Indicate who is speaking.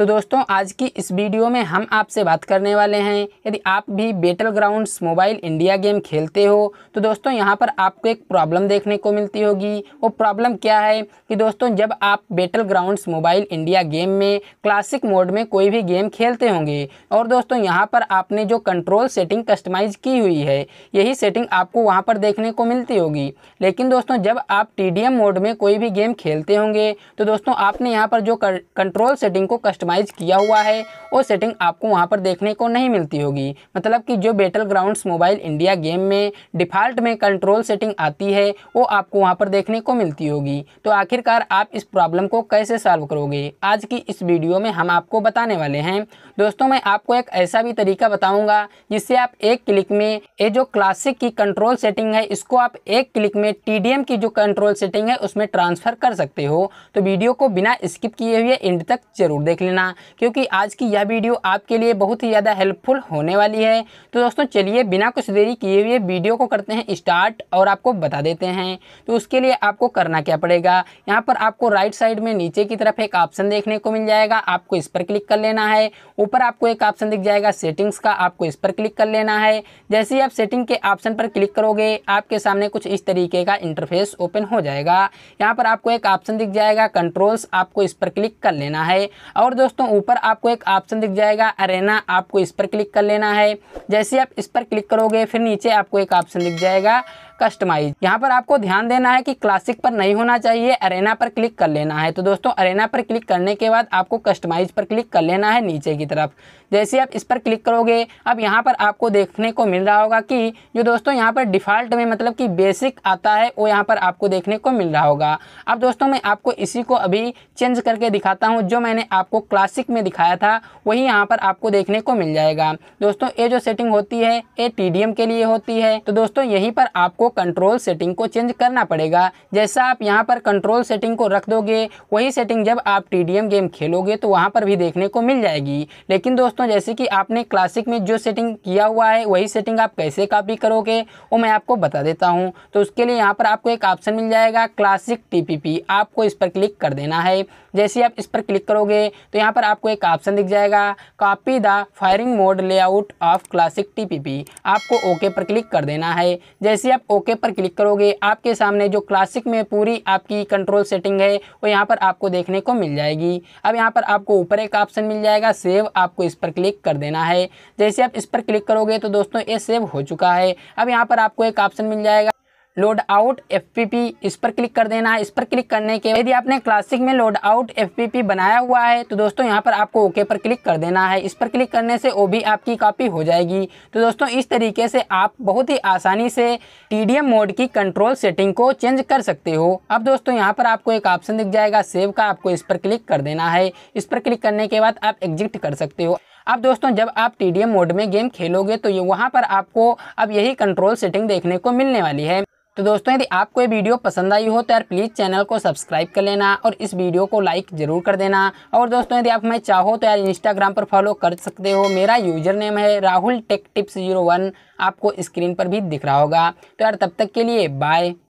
Speaker 1: तो दोस्तों आज की इस वीडियो में हम आपसे बात करने वाले हैं यदि आप भी battlegrounds mobile India game खेलते हो तो दोस्तों यहाँ पर आपको एक प्रॉब्लम देखने को मिलती होगी वो प्रॉब्लम क्या है कि दोस्तों जब आप battlegrounds mobile India game में क्लासिक मोड में कोई भी गेम खेलते होंगे और दोस्तों यहाँ पर आपने जो कंट्रोल सेटिंग कस्टमाइज की हुई है यही सेटिंग आपको वहाँ पर देखने को मिलती होगी लेकिन दोस्तों जब आप टी मोड में कोई भी गेम खेलते होंगे तो दोस्तों आपने यहाँ पर जो कंट्रोल सेटिंग को कस्टमाइज कस्टमाइज़ किया हुआ है वो सेटिंग आपको वहाँ पर देखने को नहीं मिलती होगी मतलब कि जो battlegrounds mobile India game में डिफ़ॉल्ट में कंट्रोल सेटिंग आती है वो आपको वहाँ पर देखने को मिलती होगी तो आखिरकार आप इस प्रॉब्लम को कैसे सॉल्व करोगे आज की इस वीडियो में हम आपको बताने वाले हैं दोस्तों मैं आपको एक ऐसा भी तरीका बताऊँगा जिससे आप एक क्लिक में ये जो क्लासिक की कंट्रोल सेटिंग है इसको आप एक क्लिक में टी की जो कंट्रोल सेटिंग है उसमें ट्रांसफ़र कर सकते हो तो वीडियो को बिना स्किप किए हुए एंड तक जरूर देख लेना करना क्योंकि आज की यह वीडियो आपके लिए बहुत ही ज़्यादा हेल्पफुल होने वाली है तो दोस्तों चलिए बिना कुछ देरी किए हुए वीडियो को करते हैं स्टार्ट और आपको बता देते हैं तो उसके लिए आपको करना क्या पड़ेगा यहाँ पर आपको राइट साइड में नीचे की तरफ एक ऑप्शन देखने को मिल जाएगा आपको इस पर क्लिक कर लेना है ऊपर आपको एक ऑप्शन दिख जाएगा सेटिंग्स का आपको इस पर क्लिक कर लेना है जैसे ही आप सेटिंग के ऑप्शन पर क्लिक करोगे आपके सामने कुछ इस तरीके का इंटरफेस ओपन हो जाएगा यहाँ पर आपको एक ऑप्शन दिख जाएगा कंट्रोल्स आपको इस पर क्लिक कर लेना है और दोस्तों ऊपर आपको एक ऑप्शन दिख जाएगा अरेना आपको इस पर क्लिक कर लेना है जैसे आप इस पर क्लिक करोगे फिर नीचे आपको एक ऑप्शन दिख जाएगा कस्टमाइज यहाँ पर आपको ध्यान देना है कि क्लासिक पर नहीं होना चाहिए अरेना पर क्लिक कर लेना है तो दोस्तों अरेना पर क्लिक करने के बाद आपको कस्टमाइज पर क्लिक कर लेना है नीचे की तरफ जैसे आप इस पर क्लिक करोगे अब यहाँ पर आपको देखने को मिल रहा होगा कि जो दोस्तों यहाँ पर डिफ़ॉल्ट में मतलब कि बेसिक आता है वो यहाँ पर आपको देखने को मिल रहा होगा अब दोस्तों मैं आपको इसी को अभी चेंज करके दिखाता हूँ जो मैंने आपको क्लासिक में दिखाया था वही यहाँ पर आपको देखने को मिल जाएगा दोस्तों ये जो सेटिंग होती है ये टी के लिए होती है तो दोस्तों यहीं पर आपको कंट्रोल सेटिंग को चेंज करना पड़ेगा जैसा आप यहाँ पर कंट्रोल सेटिंग को रख दोगे वही सेटिंग जब आप टी गेम खेलोगे तो वहाँ पर भी देखने को मिल जाएगी लेकिन दोस्तों जैसे कि आपने क्लासिक में जो सेटिंग किया हुआ है वही सेटिंग आप कैसे कापी करोगे वो मैं आपको बता देता हूँ तो उसके लिए यहाँ पर आपको एक ऑप्शन मिल जाएगा क्लासिक टी आपको इस पर क्लिक कर देना है जैसे आप इस पर क्लिक करोगे तो यहाँ पर आपको एक ऑप्शन दिख जाएगा copy the firing mode layout of classic T आपको ओके पर क्लिक कर देना है जैसे आप ओके ओके पर क्लिक करोगे आपके सामने जो क्लासिक में पूरी आपकी कंट्रोल सेटिंग है वो यहाँ पर आपको देखने को मिल जाएगी अब यहाँ पर आपको ऊपर एक ऑप्शन मिल जाएगा सेव आपको इस पर क्लिक कर देना है जैसे आप इस पर क्लिक करोगे तो दोस्तों ये सेव हो चुका है अब यहाँ पर आपको एक ऑप्शन मिल जाएगा लोड आउट एफ इस पर क्लिक कर देना है इस पर क्लिक करने के यदि आपने क्लासिक में लोड आउट एफ बनाया हुआ है तो दोस्तों यहाँ पर आपको ओके पर क्लिक कर देना है इस पर क्लिक करने से वो भी आपकी कॉपी हो जाएगी तो दोस्तों इस तरीके से आप बहुत ही आसानी से टी मोड की कंट्रोल सेटिंग को चेंज कर सकते हो अब दोस्तों यहाँ पर आपको एक ऑप्शन दिख जाएगा सेव का आपको इस पर क्लिक कर देना है इस पर क्लिक करने के बाद आप एग्जिट कर सकते हो अब दोस्तों जब आप टी मोड में गेम खेलोगे तो ये वहाँ पर आपको अब यही कंट्रोल सेटिंग देखने को मिलने वाली है तो दोस्तों यदि आपको ये वीडियो पसंद आई हो तो यार प्लीज़ चैनल को सब्सक्राइब कर लेना और इस वीडियो को लाइक ज़रूर कर देना और दोस्तों यदि आप मैं चाहो तो यार इंस्टाग्राम पर फॉलो कर सकते हो मेरा यूजर नेम है Rahul tech tips zero one आपको स्क्रीन पर भी दिख रहा होगा तो यार तब तक के लिए बाय